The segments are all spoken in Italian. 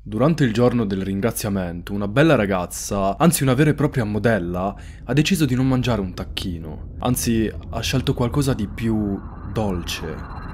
Durante il giorno del ringraziamento, una bella ragazza, anzi una vera e propria modella, ha deciso di non mangiare un tacchino. Anzi, ha scelto qualcosa di più dolce.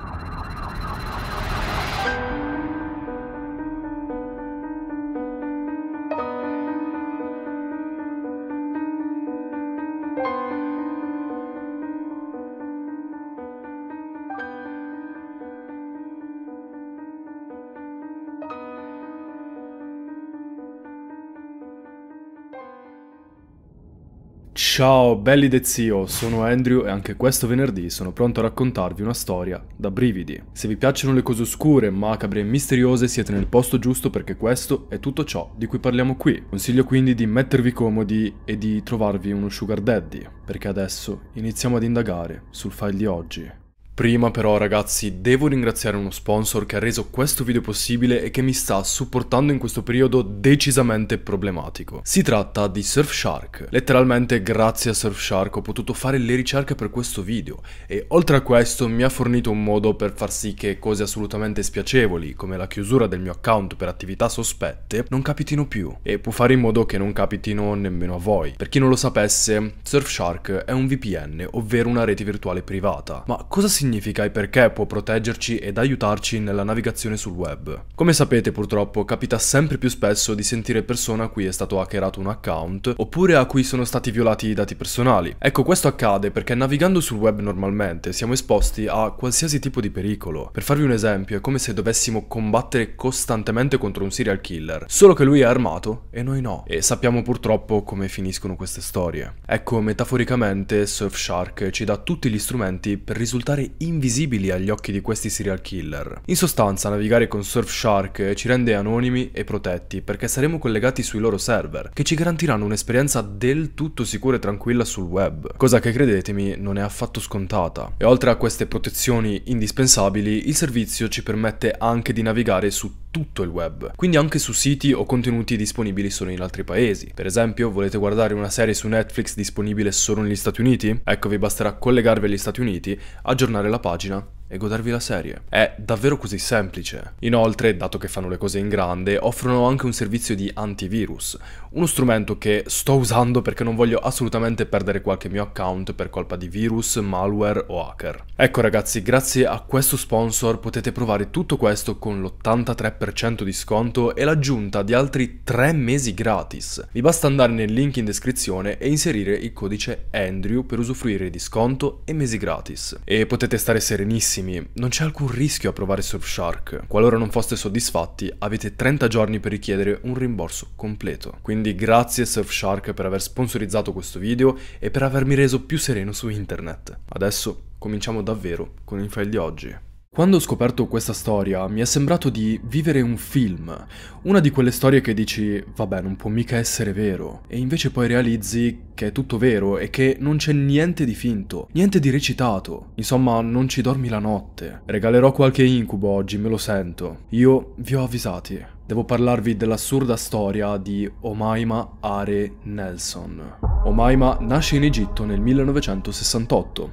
Ciao belli de zio, sono Andrew e anche questo venerdì sono pronto a raccontarvi una storia da brividi. Se vi piacciono le cose oscure, macabre e misteriose siete nel posto giusto perché questo è tutto ciò di cui parliamo qui. Consiglio quindi di mettervi comodi e di trovarvi uno sugar daddy, perché adesso iniziamo ad indagare sul file di oggi. Prima però ragazzi devo ringraziare uno sponsor che ha reso questo video possibile e che mi sta supportando in questo periodo decisamente problematico. Si tratta di Surfshark. Letteralmente grazie a Surfshark ho potuto fare le ricerche per questo video e oltre a questo mi ha fornito un modo per far sì che cose assolutamente spiacevoli come la chiusura del mio account per attività sospette non capitino più e può fare in modo che non capitino nemmeno a voi. Per chi non lo sapesse Surfshark è un VPN ovvero una rete virtuale privata. Ma cosa significa? significa e perché può proteggerci ed aiutarci nella navigazione sul web. Come sapete purtroppo capita sempre più spesso di sentire persone a cui è stato hackerato un account oppure a cui sono stati violati i dati personali. Ecco questo accade perché navigando sul web normalmente siamo esposti a qualsiasi tipo di pericolo. Per farvi un esempio è come se dovessimo combattere costantemente contro un serial killer, solo che lui è armato e noi no. E sappiamo purtroppo come finiscono queste storie. Ecco metaforicamente Surfshark ci dà tutti gli strumenti per risultare invisibili agli occhi di questi serial killer. In sostanza, navigare con Surfshark ci rende anonimi e protetti perché saremo collegati sui loro server, che ci garantiranno un'esperienza del tutto sicura e tranquilla sul web, cosa che credetemi non è affatto scontata. E oltre a queste protezioni indispensabili, il servizio ci permette anche di navigare su tutto il web, quindi anche su siti o contenuti disponibili solo in altri paesi. Per esempio, volete guardare una serie su Netflix disponibile solo negli Stati Uniti? Ecco, vi basterà collegarvi agli Stati Uniti, aggiornare la pagina e godervi la serie. È davvero così semplice. Inoltre, dato che fanno le cose in grande, offrono anche un servizio di antivirus, uno strumento che sto usando perché non voglio assolutamente perdere qualche mio account per colpa di virus, malware o hacker. Ecco ragazzi, grazie a questo sponsor potete provare tutto questo con l'83% di sconto e l'aggiunta di altri 3 mesi gratis. Vi basta andare nel link in descrizione e inserire il codice ANDREW per usufruire di sconto e mesi gratis. E potete stare serenissimi carissimi, non c'è alcun rischio a provare Surfshark. Qualora non foste soddisfatti, avete 30 giorni per richiedere un rimborso completo. Quindi grazie Surfshark per aver sponsorizzato questo video e per avermi reso più sereno su internet. Adesso cominciamo davvero con il file di oggi. Quando ho scoperto questa storia mi è sembrato di vivere un film, una di quelle storie che dici vabbè non può mica essere vero e invece poi realizzi che è tutto vero e che non c'è niente di finto, niente di recitato, insomma non ci dormi la notte. Regalerò qualche incubo oggi, me lo sento. Io vi ho avvisati, devo parlarvi dell'assurda storia di Omaima Are Nelson. Omaima nasce in Egitto nel 1968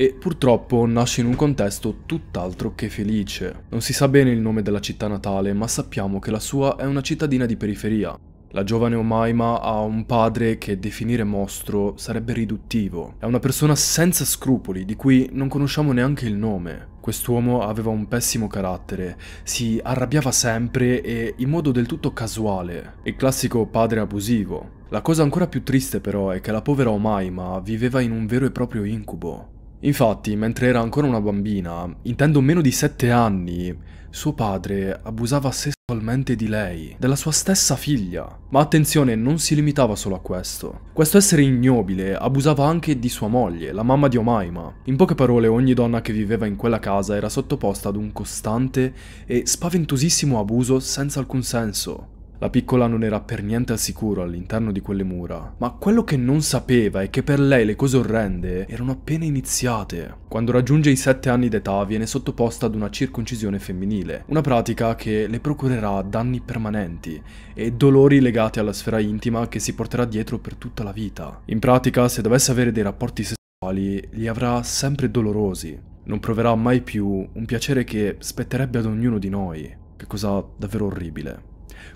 e purtroppo nasce in un contesto tutt'altro che felice. Non si sa bene il nome della città natale, ma sappiamo che la sua è una cittadina di periferia. La giovane Omaima ha un padre che definire mostro sarebbe riduttivo. È una persona senza scrupoli, di cui non conosciamo neanche il nome. Quest'uomo aveva un pessimo carattere, si arrabbiava sempre e in modo del tutto casuale, il classico padre abusivo. La cosa ancora più triste però è che la povera Omaima viveva in un vero e proprio incubo. Infatti, mentre era ancora una bambina, intendo meno di 7 anni, suo padre abusava sessualmente di lei, della sua stessa figlia. Ma attenzione, non si limitava solo a questo. Questo essere ignobile abusava anche di sua moglie, la mamma di Omaima. In poche parole, ogni donna che viveva in quella casa era sottoposta ad un costante e spaventosissimo abuso senza alcun senso. La piccola non era per niente al sicuro all'interno di quelle mura, ma quello che non sapeva è che per lei le cose orrende erano appena iniziate. Quando raggiunge i 7 anni d'età viene sottoposta ad una circoncisione femminile, una pratica che le procurerà danni permanenti e dolori legati alla sfera intima che si porterà dietro per tutta la vita. In pratica, se dovesse avere dei rapporti sessuali, li avrà sempre dolorosi. Non proverà mai più un piacere che spetterebbe ad ognuno di noi. Che cosa davvero orribile.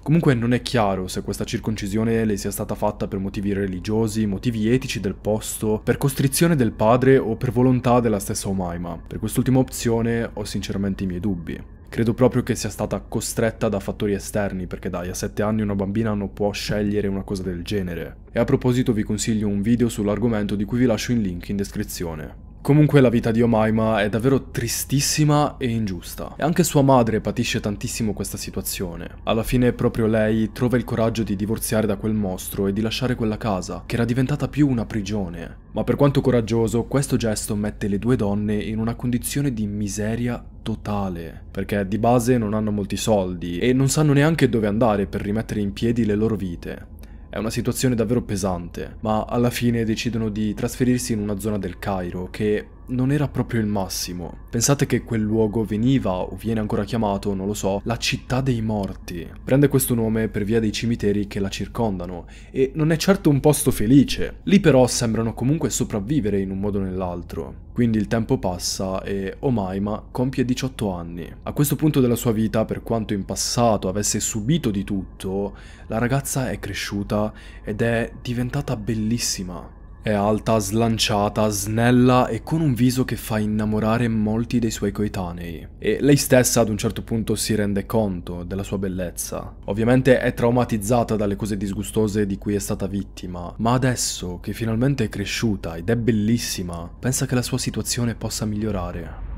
Comunque non è chiaro se questa circoncisione le sia stata fatta per motivi religiosi, motivi etici del posto, per costrizione del padre o per volontà della stessa Omaima. Per quest'ultima opzione ho sinceramente i miei dubbi. Credo proprio che sia stata costretta da fattori esterni, perché dai, a 7 anni una bambina non può scegliere una cosa del genere. E a proposito vi consiglio un video sull'argomento di cui vi lascio il link in descrizione. Comunque la vita di Omaima è davvero tristissima e ingiusta. E anche sua madre patisce tantissimo questa situazione. Alla fine proprio lei trova il coraggio di divorziare da quel mostro e di lasciare quella casa, che era diventata più una prigione. Ma per quanto coraggioso, questo gesto mette le due donne in una condizione di miseria totale, perché di base non hanno molti soldi e non sanno neanche dove andare per rimettere in piedi le loro vite. È una situazione davvero pesante, ma alla fine decidono di trasferirsi in una zona del Cairo che non era proprio il massimo. Pensate che quel luogo veniva, o viene ancora chiamato, non lo so, la città dei morti. Prende questo nome per via dei cimiteri che la circondano, e non è certo un posto felice. Lì però sembrano comunque sopravvivere in un modo o nell'altro. Quindi il tempo passa e Omaima compie 18 anni. A questo punto della sua vita, per quanto in passato avesse subito di tutto, la ragazza è cresciuta ed è diventata bellissima. È alta, slanciata, snella e con un viso che fa innamorare molti dei suoi coetanei. E lei stessa ad un certo punto si rende conto della sua bellezza. Ovviamente è traumatizzata dalle cose disgustose di cui è stata vittima, ma adesso che finalmente è cresciuta ed è bellissima, pensa che la sua situazione possa migliorare.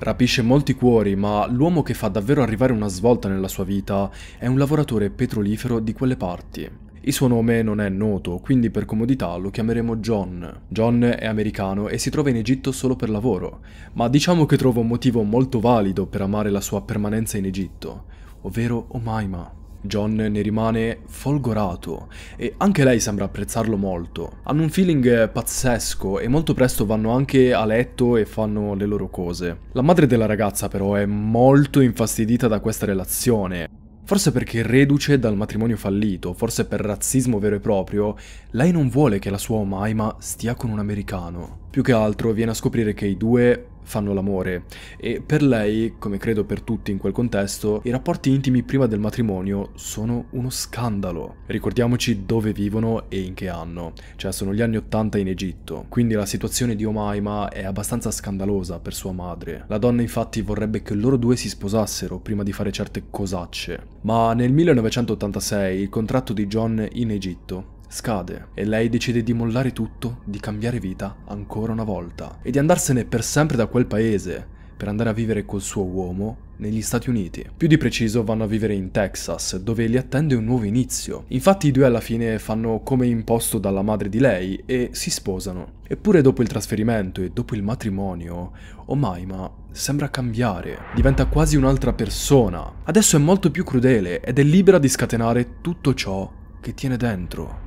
Rapisce molti cuori, ma l'uomo che fa davvero arrivare una svolta nella sua vita è un lavoratore petrolifero di quelle parti. Il suo nome non è noto, quindi per comodità lo chiameremo John. John è americano e si trova in Egitto solo per lavoro, ma diciamo che trova un motivo molto valido per amare la sua permanenza in Egitto, ovvero Omaima. John ne rimane folgorato e anche lei sembra apprezzarlo molto. Hanno un feeling pazzesco e molto presto vanno anche a letto e fanno le loro cose. La madre della ragazza però è molto infastidita da questa relazione Forse perché reduce dal matrimonio fallito, forse per razzismo vero e proprio, lei non vuole che la sua Omaima stia con un americano. Più che altro viene a scoprire che i due fanno l'amore e per lei, come credo per tutti in quel contesto, i rapporti intimi prima del matrimonio sono uno scandalo. Ricordiamoci dove vivono e in che anno, cioè sono gli anni 80 in Egitto, quindi la situazione di Omaima è abbastanza scandalosa per sua madre. La donna infatti vorrebbe che loro due si sposassero prima di fare certe cosacce. Ma nel 1986 il contratto di John in Egitto scade e lei decide di mollare tutto, di cambiare vita ancora una volta e di andarsene per sempre da quel paese per andare a vivere col suo uomo negli Stati Uniti. Più di preciso vanno a vivere in Texas, dove li attende un nuovo inizio. Infatti i due alla fine fanno come imposto dalla madre di lei e si sposano. Eppure dopo il trasferimento e dopo il matrimonio, Omaima sembra cambiare, diventa quasi un'altra persona. Adesso è molto più crudele ed è libera di scatenare tutto ciò che tiene dentro.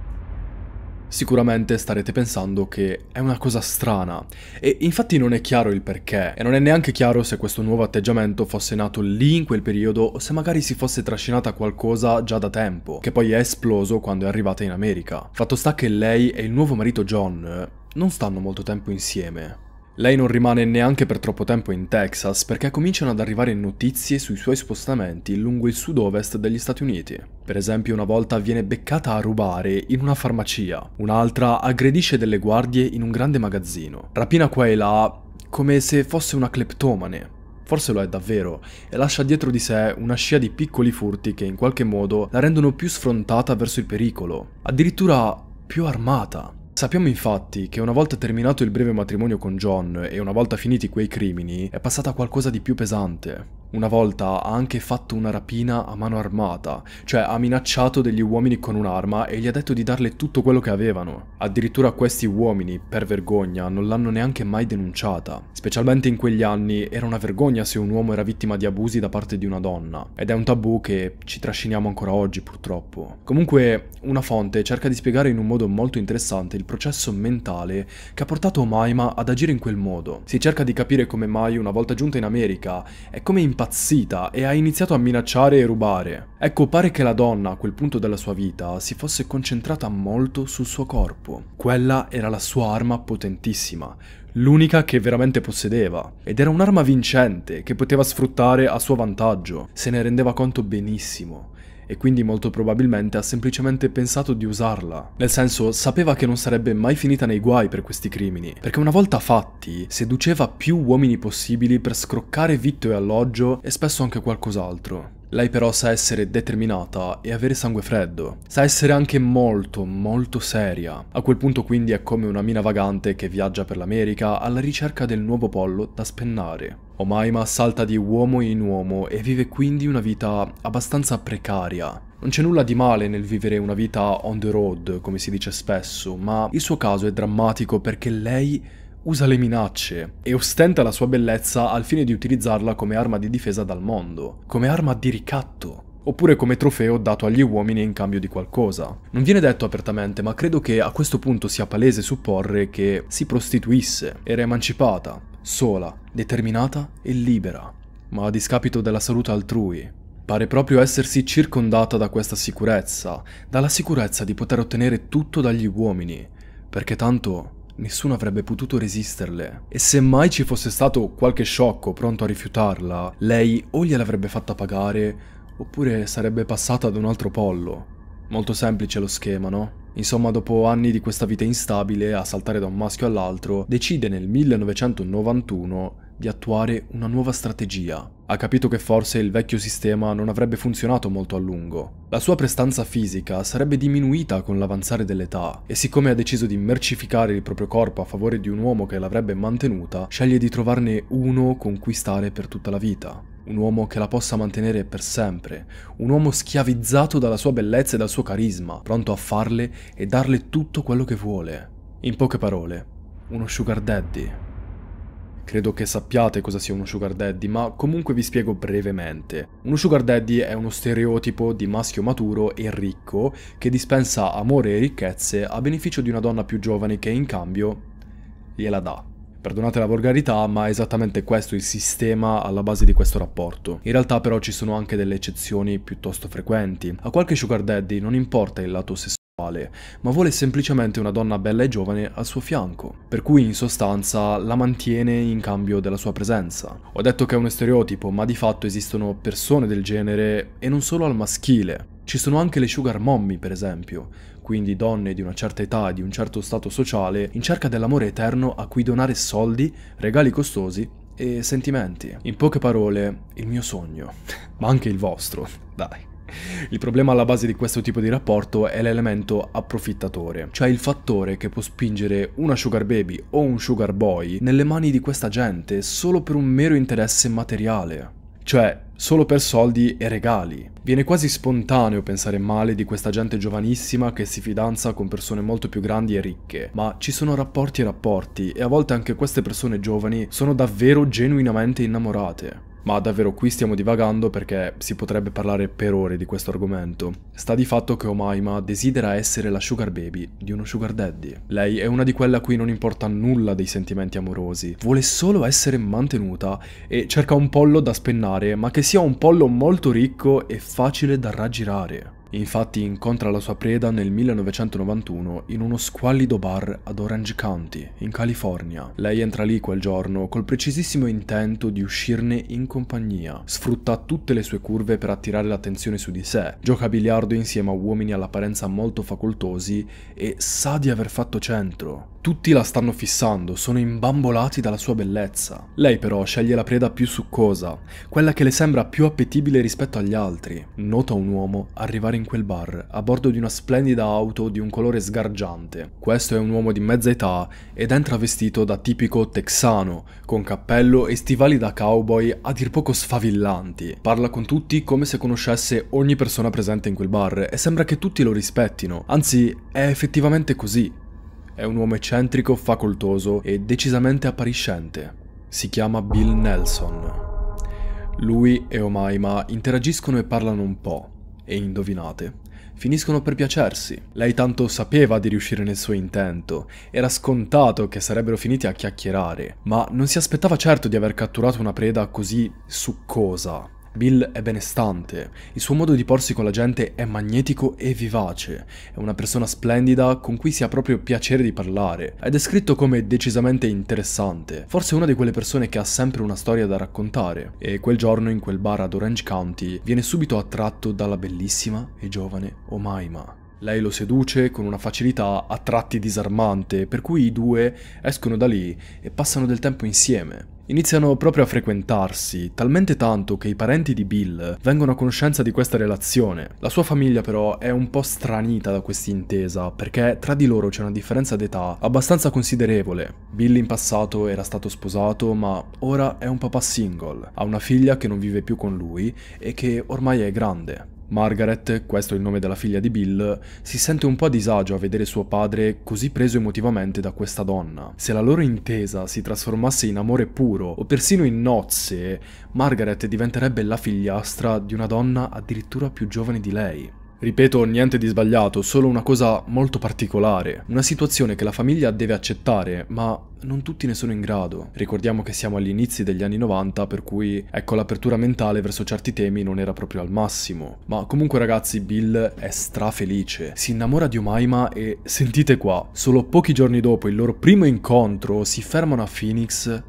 Sicuramente starete pensando che è una cosa strana e infatti non è chiaro il perché e non è neanche chiaro se questo nuovo atteggiamento fosse nato lì in quel periodo o se magari si fosse trascinata qualcosa già da tempo, che poi è esploso quando è arrivata in America. Fatto sta che lei e il nuovo marito John non stanno molto tempo insieme. Lei non rimane neanche per troppo tempo in Texas perché cominciano ad arrivare notizie sui suoi spostamenti lungo il sud-ovest degli Stati Uniti. Per esempio una volta viene beccata a rubare in una farmacia, un'altra aggredisce delle guardie in un grande magazzino, rapina qua e là come se fosse una cleptomane. Forse lo è davvero, e lascia dietro di sé una scia di piccoli furti che in qualche modo la rendono più sfrontata verso il pericolo, addirittura più armata. Sappiamo infatti che una volta terminato il breve matrimonio con John e una volta finiti quei crimini, è passata qualcosa di più pesante. Una volta ha anche fatto una rapina a mano armata, cioè ha minacciato degli uomini con un'arma e gli ha detto di darle tutto quello che avevano. Addirittura questi uomini, per vergogna, non l'hanno neanche mai denunciata. Specialmente in quegli anni era una vergogna se un uomo era vittima di abusi da parte di una donna, ed è un tabù che ci trasciniamo ancora oggi purtroppo. Comunque, una fonte cerca di spiegare in un modo molto interessante il processo mentale che ha portato Maima ad agire in quel modo. Si cerca di capire come mai, una volta giunta in America, è come imparare impazzita e ha iniziato a minacciare e rubare. Ecco, pare che la donna, a quel punto della sua vita, si fosse concentrata molto sul suo corpo. Quella era la sua arma potentissima, l'unica che veramente possedeva, ed era un'arma vincente che poteva sfruttare a suo vantaggio, se ne rendeva conto benissimo e quindi molto probabilmente ha semplicemente pensato di usarla. Nel senso, sapeva che non sarebbe mai finita nei guai per questi crimini, perché una volta fatti, seduceva più uomini possibili per scroccare vitto e alloggio e spesso anche qualcos'altro. Lei però sa essere determinata e avere sangue freddo. Sa essere anche molto, molto seria. A quel punto quindi è come una mina vagante che viaggia per l'America alla ricerca del nuovo pollo da spennare. Omaima salta di uomo in uomo e vive quindi una vita abbastanza precaria. Non c'è nulla di male nel vivere una vita on the road, come si dice spesso, ma il suo caso è drammatico perché lei usa le minacce e ostenta la sua bellezza al fine di utilizzarla come arma di difesa dal mondo, come arma di ricatto oppure come trofeo dato agli uomini in cambio di qualcosa. Non viene detto apertamente, ma credo che a questo punto sia palese supporre che si prostituisse, era emancipata, sola, determinata e libera, ma a discapito della salute altrui. Pare proprio essersi circondata da questa sicurezza, dalla sicurezza di poter ottenere tutto dagli uomini, perché tanto Nessuno avrebbe potuto resisterle. E se mai ci fosse stato qualche sciocco pronto a rifiutarla, lei o gliel'avrebbe fatta pagare, oppure sarebbe passata ad un altro pollo. Molto semplice lo schema, no? Insomma, dopo anni di questa vita instabile, a saltare da un maschio all'altro, decide nel 1991 di attuare una nuova strategia. Ha capito che forse il vecchio sistema non avrebbe funzionato molto a lungo. La sua prestanza fisica sarebbe diminuita con l'avanzare dell'età e siccome ha deciso di mercificare il proprio corpo a favore di un uomo che l'avrebbe mantenuta, sceglie di trovarne uno con cui stare per tutta la vita un uomo che la possa mantenere per sempre, un uomo schiavizzato dalla sua bellezza e dal suo carisma, pronto a farle e darle tutto quello che vuole. In poche parole, uno sugar daddy. Credo che sappiate cosa sia uno sugar daddy, ma comunque vi spiego brevemente. Uno sugar daddy è uno stereotipo di maschio maturo e ricco che dispensa amore e ricchezze a beneficio di una donna più giovane che in cambio gliela dà. Perdonate la volgarità, ma è esattamente questo il sistema alla base di questo rapporto. In realtà però ci sono anche delle eccezioni piuttosto frequenti. A qualche sugar daddy non importa il lato sessuale, ma vuole semplicemente una donna bella e giovane al suo fianco, per cui in sostanza la mantiene in cambio della sua presenza. Ho detto che è uno stereotipo, ma di fatto esistono persone del genere e non solo al maschile. Ci sono anche le sugar mommy, per esempio, quindi donne di una certa età e di un certo stato sociale in cerca dell'amore eterno a cui donare soldi, regali costosi e sentimenti. In poche parole, il mio sogno, ma anche il vostro, dai. Il problema alla base di questo tipo di rapporto è l'elemento approfittatore, cioè il fattore che può spingere una sugar baby o un sugar boy nelle mani di questa gente solo per un mero interesse materiale. Cioè, solo per soldi e regali. Viene quasi spontaneo pensare male di questa gente giovanissima che si fidanza con persone molto più grandi e ricche, ma ci sono rapporti e rapporti e a volte anche queste persone giovani sono davvero genuinamente innamorate. Ma davvero qui stiamo divagando perché si potrebbe parlare per ore di questo argomento. Sta di fatto che Omaima desidera essere la sugar baby di uno sugar daddy. Lei è una di quelle a cui non importa nulla dei sentimenti amorosi, vuole solo essere mantenuta e cerca un pollo da spennare, ma che sia un pollo molto ricco e facile da raggirare. Infatti incontra la sua preda nel 1991 in uno squallido bar ad Orange County, in California. Lei entra lì quel giorno col precisissimo intento di uscirne in compagnia. Sfrutta tutte le sue curve per attirare l'attenzione su di sé, gioca a biliardo insieme a uomini all'apparenza molto facoltosi e sa di aver fatto centro. Tutti la stanno fissando, sono imbambolati dalla sua bellezza. Lei però sceglie la preda più succosa, quella che le sembra più appetibile rispetto agli altri. Nota un uomo arrivare in quel bar, a bordo di una splendida auto di un colore sgargiante. Questo è un uomo di mezza età ed entra vestito da tipico texano, con cappello e stivali da cowboy a dir poco sfavillanti. Parla con tutti come se conoscesse ogni persona presente in quel bar e sembra che tutti lo rispettino, anzi è effettivamente così. È un uomo eccentrico, facoltoso e decisamente appariscente. Si chiama Bill Nelson. Lui e Omaima interagiscono e parlano un po', e indovinate, finiscono per piacersi. Lei tanto sapeva di riuscire nel suo intento, era scontato che sarebbero finiti a chiacchierare, ma non si aspettava certo di aver catturato una preda così succosa. Bill è benestante, il suo modo di porsi con la gente è magnetico e vivace, è una persona splendida con cui si ha proprio piacere di parlare, è descritto come decisamente interessante, forse una di quelle persone che ha sempre una storia da raccontare, e quel giorno in quel bar ad Orange County viene subito attratto dalla bellissima e giovane Omaima. Lei lo seduce con una facilità a tratti disarmante, per cui i due escono da lì e passano del tempo insieme. Iniziano proprio a frequentarsi, talmente tanto che i parenti di Bill vengono a conoscenza di questa relazione. La sua famiglia però è un po' stranita da questa intesa, perché tra di loro c'è una differenza d'età abbastanza considerevole. Bill in passato era stato sposato, ma ora è un papà single, ha una figlia che non vive più con lui e che ormai è grande. Margaret, questo è il nome della figlia di Bill, si sente un po' a disagio a vedere suo padre così preso emotivamente da questa donna. Se la loro intesa si trasformasse in amore puro o persino in nozze, Margaret diventerebbe la figliastra di una donna addirittura più giovane di lei. Ripeto, niente di sbagliato, solo una cosa molto particolare, una situazione che la famiglia deve accettare, ma non tutti ne sono in grado. Ricordiamo che siamo agli inizi degli anni 90, per cui ecco l'apertura mentale verso certi temi non era proprio al massimo. Ma comunque ragazzi, Bill è strafelice, si innamora di Omaima e sentite qua, solo pochi giorni dopo il loro primo incontro si fermano a Phoenix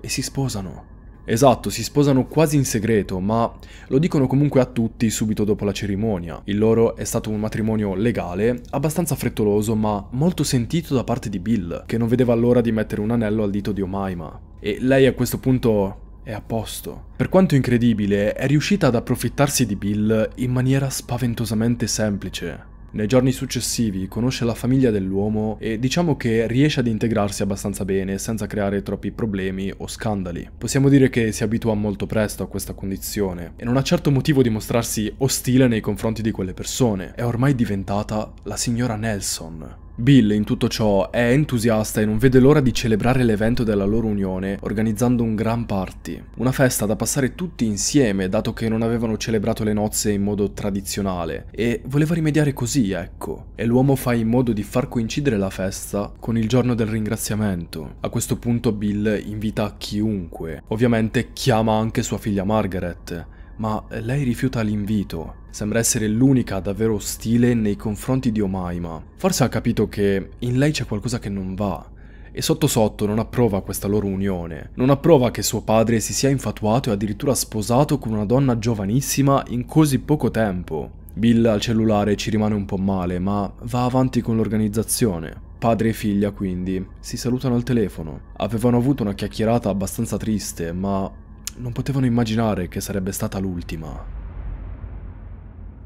e si sposano. Esatto, si sposano quasi in segreto, ma lo dicono comunque a tutti subito dopo la cerimonia. Il loro è stato un matrimonio legale, abbastanza frettoloso, ma molto sentito da parte di Bill, che non vedeva l'ora di mettere un anello al dito di Omaima. E lei a questo punto è a posto. Per quanto incredibile, è riuscita ad approfittarsi di Bill in maniera spaventosamente semplice. Nei giorni successivi conosce la famiglia dell'uomo e diciamo che riesce ad integrarsi abbastanza bene senza creare troppi problemi o scandali. Possiamo dire che si abitua molto presto a questa condizione e non ha certo motivo di mostrarsi ostile nei confronti di quelle persone. È ormai diventata la signora Nelson. Bill in tutto ciò è entusiasta e non vede l'ora di celebrare l'evento della loro unione organizzando un gran party, una festa da passare tutti insieme dato che non avevano celebrato le nozze in modo tradizionale e voleva rimediare così, ecco. E l'uomo fa in modo di far coincidere la festa con il giorno del ringraziamento. A questo punto Bill invita chiunque, ovviamente chiama anche sua figlia Margaret ma lei rifiuta l'invito. Sembra essere l'unica davvero ostile nei confronti di Omaima. Forse ha capito che in lei c'è qualcosa che non va. E sotto sotto non approva questa loro unione, non approva che suo padre si sia infatuato e addirittura sposato con una donna giovanissima in così poco tempo. Bill al cellulare ci rimane un po' male, ma va avanti con l'organizzazione. Padre e figlia quindi si salutano al telefono. Avevano avuto una chiacchierata abbastanza triste, ma non potevano immaginare che sarebbe stata l'ultima.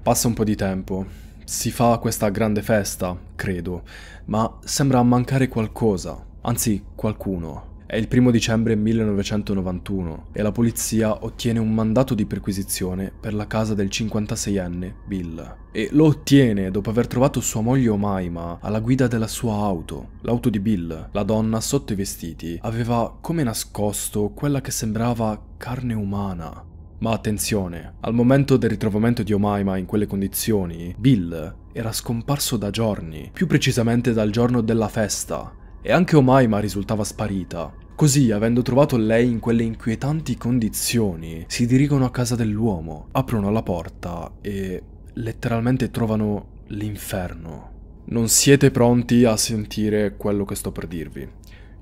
Passa un po' di tempo, si fa questa grande festa, credo, ma sembra mancare qualcosa, anzi qualcuno. È il primo dicembre 1991 e la polizia ottiene un mandato di perquisizione per la casa del 56enne Bill. E lo ottiene dopo aver trovato sua moglie Omaima alla guida della sua auto. L'auto di Bill, la donna sotto i vestiti, aveva come nascosto quella che sembrava carne umana. Ma attenzione, al momento del ritrovamento di Omaima in quelle condizioni, Bill era scomparso da giorni, più precisamente dal giorno della festa, e anche Omaima risultava sparita. Così, avendo trovato lei in quelle inquietanti condizioni, si dirigono a casa dell'uomo, aprono la porta e letteralmente trovano l'inferno. Non siete pronti a sentire quello che sto per dirvi.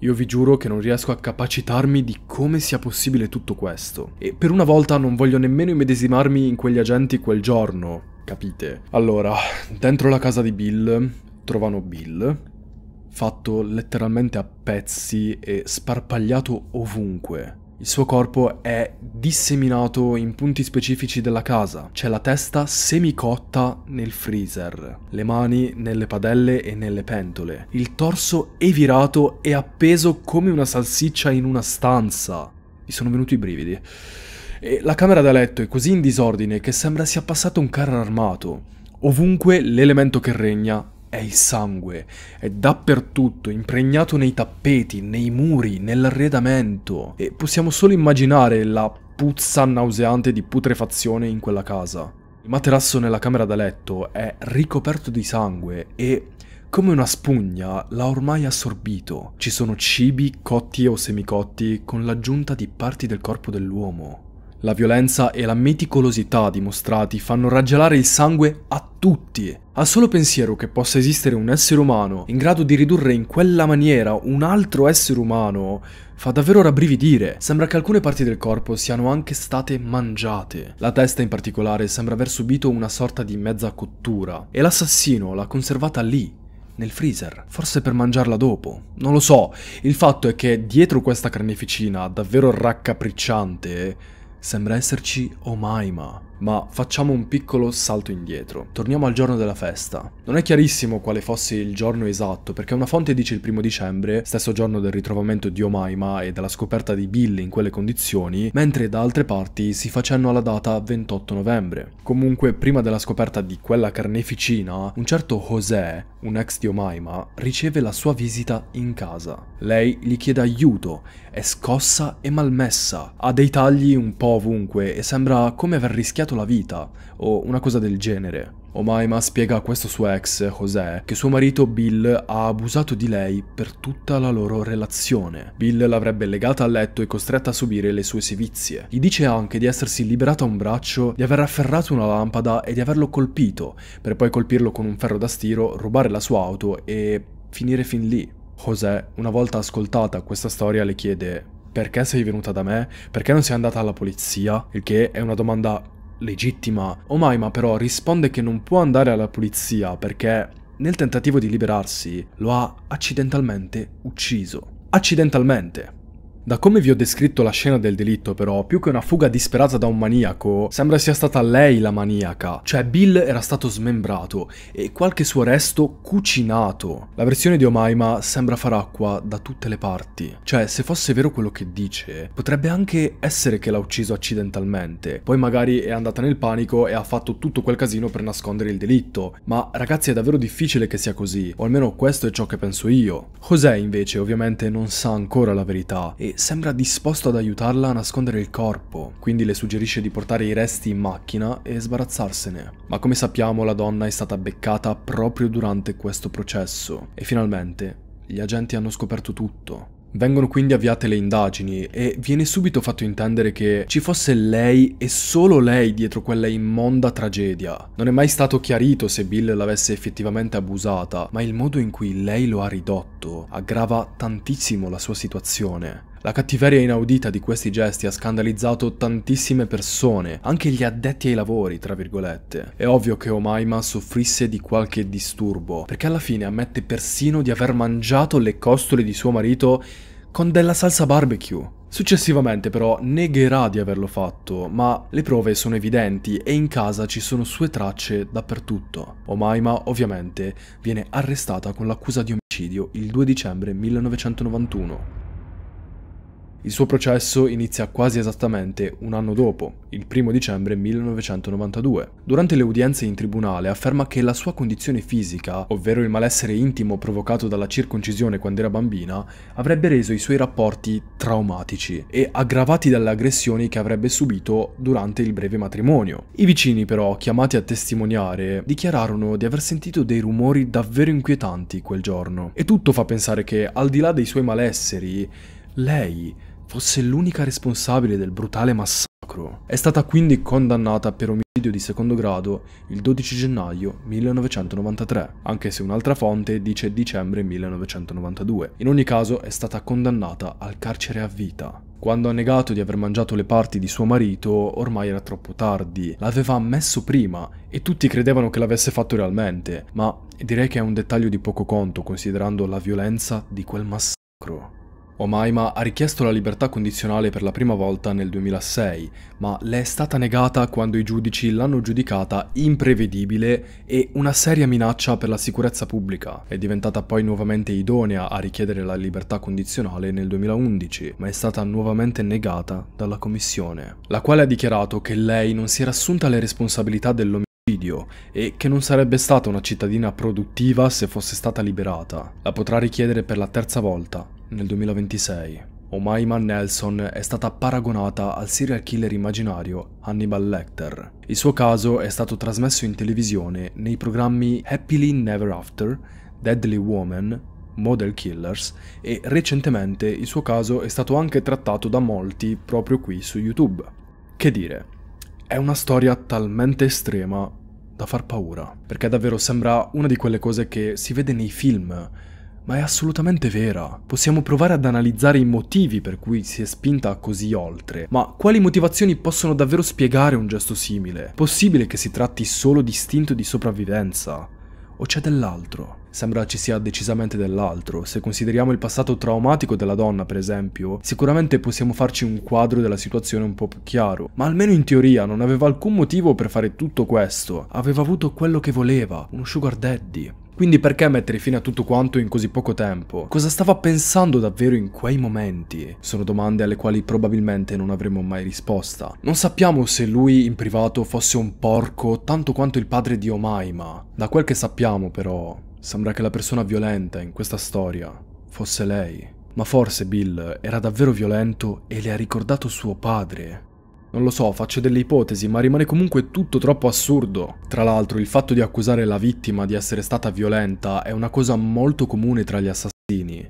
Io vi giuro che non riesco a capacitarmi di come sia possibile tutto questo. E per una volta non voglio nemmeno immedesimarmi in quegli agenti quel giorno, capite? Allora, dentro la casa di Bill trovano Bill, fatto letteralmente a pezzi e sparpagliato ovunque. Il suo corpo è disseminato in punti specifici della casa. C'è la testa semicotta nel freezer, le mani nelle padelle e nelle pentole, il torso è virato e appeso come una salsiccia in una stanza. Mi sono venuti i brividi. E la camera da letto è così in disordine che sembra sia passato un carro armato. Ovunque l'elemento che regna è il sangue, è dappertutto, impregnato nei tappeti, nei muri, nell'arredamento e possiamo solo immaginare la puzza nauseante di putrefazione in quella casa. Il materasso nella camera da letto è ricoperto di sangue e come una spugna l'ha ormai assorbito. Ci sono cibi cotti o semicotti con l'aggiunta di parti del corpo dell'uomo. La violenza e la meticolosità dimostrati fanno raggelare il sangue a tutti. Al solo pensiero che possa esistere un essere umano in grado di ridurre in quella maniera un altro essere umano fa davvero rabbrividire. Sembra che alcune parti del corpo siano anche state mangiate. La testa in particolare sembra aver subito una sorta di mezza cottura e l'assassino l'ha conservata lì, nel freezer, forse per mangiarla dopo, non lo so. Il fatto è che dietro questa carneficina davvero raccapricciante Sembra esserci Omaima, ma facciamo un piccolo salto indietro. Torniamo al giorno della festa. Non è chiarissimo quale fosse il giorno esatto, perché una fonte dice il primo dicembre, stesso giorno del ritrovamento di Omaima e della scoperta di Bill in quelle condizioni, mentre da altre parti si fa cenno alla data 28 novembre. Comunque, prima della scoperta di quella carneficina, un certo José, un ex di Omaima, riceve la sua visita in casa. Lei gli chiede aiuto, è scossa e malmessa, ha dei tagli un po' ovunque e sembra come aver rischiato cambiato la vita, o una cosa del genere. Omaima spiega a questo suo ex, José, che suo marito Bill ha abusato di lei per tutta la loro relazione. Bill l'avrebbe legata a letto e costretta a subire le sue sevizie. Gli dice anche di essersi liberata un braccio, di aver afferrato una lampada e di averlo colpito, per poi colpirlo con un ferro da stiro, rubare la sua auto e finire fin lì. José, una volta ascoltata questa storia, le chiede perché sei venuta da me? Perché non sei andata alla polizia? Il che è una domanda legittima. Omaima però risponde che non può andare alla polizia perché nel tentativo di liberarsi lo ha accidentalmente ucciso. Accidentalmente. Da come vi ho descritto la scena del delitto però, più che una fuga disperata da un maniaco, sembra sia stata lei la maniaca, cioè Bill era stato smembrato e qualche suo resto cucinato. La versione di Omaima sembra far acqua da tutte le parti, cioè se fosse vero quello che dice, potrebbe anche essere che l'ha ucciso accidentalmente, poi magari è andata nel panico e ha fatto tutto quel casino per nascondere il delitto, ma ragazzi è davvero difficile che sia così, o almeno questo è ciò che penso io. José invece ovviamente non sa ancora la verità e sembra disposto ad aiutarla a nascondere il corpo, quindi le suggerisce di portare i resti in macchina e sbarazzarsene. Ma come sappiamo la donna è stata beccata proprio durante questo processo e finalmente gli agenti hanno scoperto tutto. Vengono quindi avviate le indagini e viene subito fatto intendere che ci fosse lei e solo lei dietro quella immonda tragedia. Non è mai stato chiarito se Bill l'avesse effettivamente abusata, ma il modo in cui lei lo ha ridotto aggrava tantissimo la sua situazione. La cattiveria inaudita di questi gesti ha scandalizzato tantissime persone, anche gli addetti ai lavori, tra virgolette. È ovvio che Omaima soffrisse di qualche disturbo, perché alla fine ammette persino di aver mangiato le costole di suo marito con della salsa barbecue. Successivamente però negherà di averlo fatto, ma le prove sono evidenti e in casa ci sono sue tracce dappertutto. Omaima ovviamente viene arrestata con l'accusa di omicidio il 2 dicembre 1991. Il suo processo inizia quasi esattamente un anno dopo, il 1 dicembre 1992. Durante le udienze in tribunale afferma che la sua condizione fisica, ovvero il malessere intimo provocato dalla circoncisione quando era bambina, avrebbe reso i suoi rapporti traumatici e aggravati dalle aggressioni che avrebbe subito durante il breve matrimonio. I vicini però, chiamati a testimoniare, dichiararono di aver sentito dei rumori davvero inquietanti quel giorno. E tutto fa pensare che, al di là dei suoi malesseri, lei fosse l'unica responsabile del brutale massacro. È stata quindi condannata per omicidio di secondo grado il 12 gennaio 1993, anche se un'altra fonte dice dicembre 1992. In ogni caso è stata condannata al carcere a vita. Quando ha negato di aver mangiato le parti di suo marito, ormai era troppo tardi. L'aveva ammesso prima e tutti credevano che l'avesse fatto realmente, ma direi che è un dettaglio di poco conto considerando la violenza di quel massacro. Omaima ha richiesto la libertà condizionale per la prima volta nel 2006, ma le è stata negata quando i giudici l'hanno giudicata imprevedibile e una seria minaccia per la sicurezza pubblica. È diventata poi nuovamente idonea a richiedere la libertà condizionale nel 2011, ma è stata nuovamente negata dalla Commissione, la quale ha dichiarato che lei non si era assunta le responsabilità dell'omicidio e che non sarebbe stata una cittadina produttiva se fosse stata liberata. La potrà richiedere per la terza volta, nel 2026, Omaima Nelson è stata paragonata al serial killer immaginario Hannibal Lecter. Il suo caso è stato trasmesso in televisione nei programmi Happily Never After, Deadly Woman, Model Killers e recentemente il suo caso è stato anche trattato da molti proprio qui su YouTube. Che dire, è una storia talmente estrema da far paura, perché davvero sembra una di quelle cose che si vede nei film, ma è assolutamente vera. Possiamo provare ad analizzare i motivi per cui si è spinta così oltre, ma quali motivazioni possono davvero spiegare un gesto simile? Possibile che si tratti solo di istinto di sopravvivenza? O c'è dell'altro? Sembra ci sia decisamente dell'altro. Se consideriamo il passato traumatico della donna, per esempio, sicuramente possiamo farci un quadro della situazione un po' più chiaro. Ma almeno in teoria non aveva alcun motivo per fare tutto questo. Aveva avuto quello che voleva, uno sugar daddy quindi perché mettere fine a tutto quanto in così poco tempo? Cosa stava pensando davvero in quei momenti? Sono domande alle quali probabilmente non avremo mai risposta. Non sappiamo se lui in privato fosse un porco tanto quanto il padre di Omaima. Da quel che sappiamo però, sembra che la persona violenta in questa storia fosse lei. Ma forse Bill era davvero violento e le ha ricordato suo padre. Non lo so, faccio delle ipotesi, ma rimane comunque tutto troppo assurdo. Tra l'altro, il fatto di accusare la vittima di essere stata violenta è una cosa molto comune tra gli assassini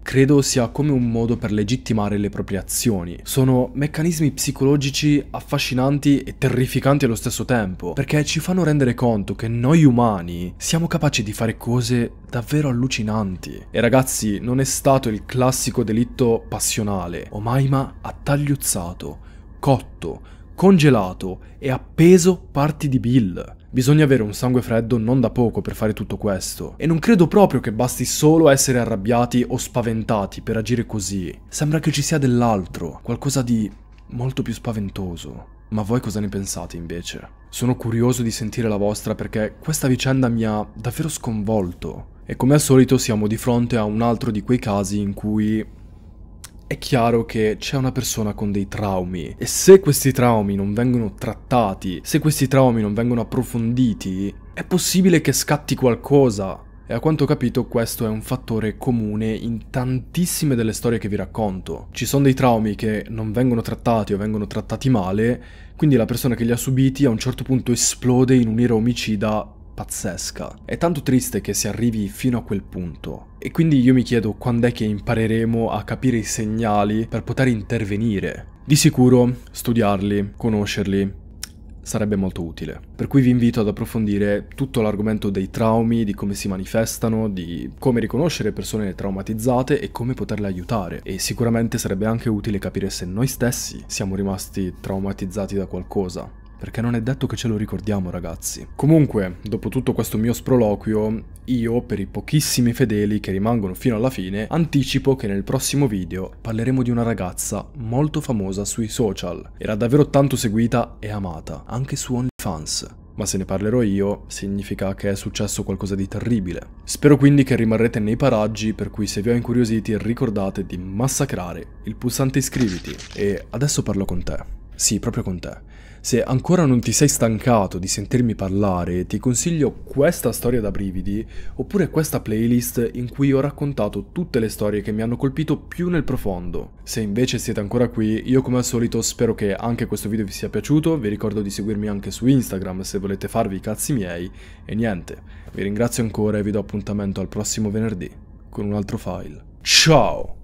Credo sia come un modo per legittimare le proprie azioni. Sono meccanismi psicologici affascinanti e terrificanti allo stesso tempo, perché ci fanno rendere conto che noi umani siamo capaci di fare cose davvero allucinanti. E ragazzi, non è stato il classico delitto passionale, o maima attagliuzzato, cotto, congelato e appeso parti di Bill. Bisogna avere un sangue freddo non da poco per fare tutto questo. E non credo proprio che basti solo essere arrabbiati o spaventati per agire così. Sembra che ci sia dell'altro, qualcosa di molto più spaventoso. Ma voi cosa ne pensate invece? Sono curioso di sentire la vostra perché questa vicenda mi ha davvero sconvolto. E come al solito siamo di fronte a un altro di quei casi in cui è chiaro che c'è una persona con dei traumi e se questi traumi non vengono trattati, se questi traumi non vengono approfonditi, è possibile che scatti qualcosa. E a quanto ho capito questo è un fattore comune in tantissime delle storie che vi racconto. Ci sono dei traumi che non vengono trattati o vengono trattati male, quindi la persona che li ha subiti a un certo punto esplode in un'ira omicida pazzesca. È tanto triste che si arrivi fino a quel punto. E quindi io mi chiedo quando è che impareremo a capire i segnali per poter intervenire. Di sicuro studiarli, conoscerli, sarebbe molto utile. Per cui vi invito ad approfondire tutto l'argomento dei traumi, di come si manifestano, di come riconoscere persone traumatizzate e come poterle aiutare. E sicuramente sarebbe anche utile capire se noi stessi siamo rimasti traumatizzati da qualcosa perché non è detto che ce lo ricordiamo ragazzi. Comunque, dopo tutto questo mio sproloquio, io, per i pochissimi fedeli che rimangono fino alla fine, anticipo che nel prossimo video parleremo di una ragazza molto famosa sui social. Era davvero tanto seguita e amata, anche su OnlyFans ma se ne parlerò io significa che è successo qualcosa di terribile. Spero quindi che rimarrete nei paraggi, per cui se vi ho incuriositi ricordate di massacrare il pulsante iscriviti. E adesso parlo con te. Sì, proprio con te. Se ancora non ti sei stancato di sentirmi parlare, ti consiglio questa storia da brividi oppure questa playlist in cui ho raccontato tutte le storie che mi hanno colpito più nel profondo. Se invece siete ancora qui, io come al solito spero che anche questo video vi sia piaciuto, vi ricordo di seguirmi anche su Instagram se volete farvi i cazzi miei e niente, vi ringrazio ancora e vi do appuntamento al prossimo venerdì con un altro file. Ciao!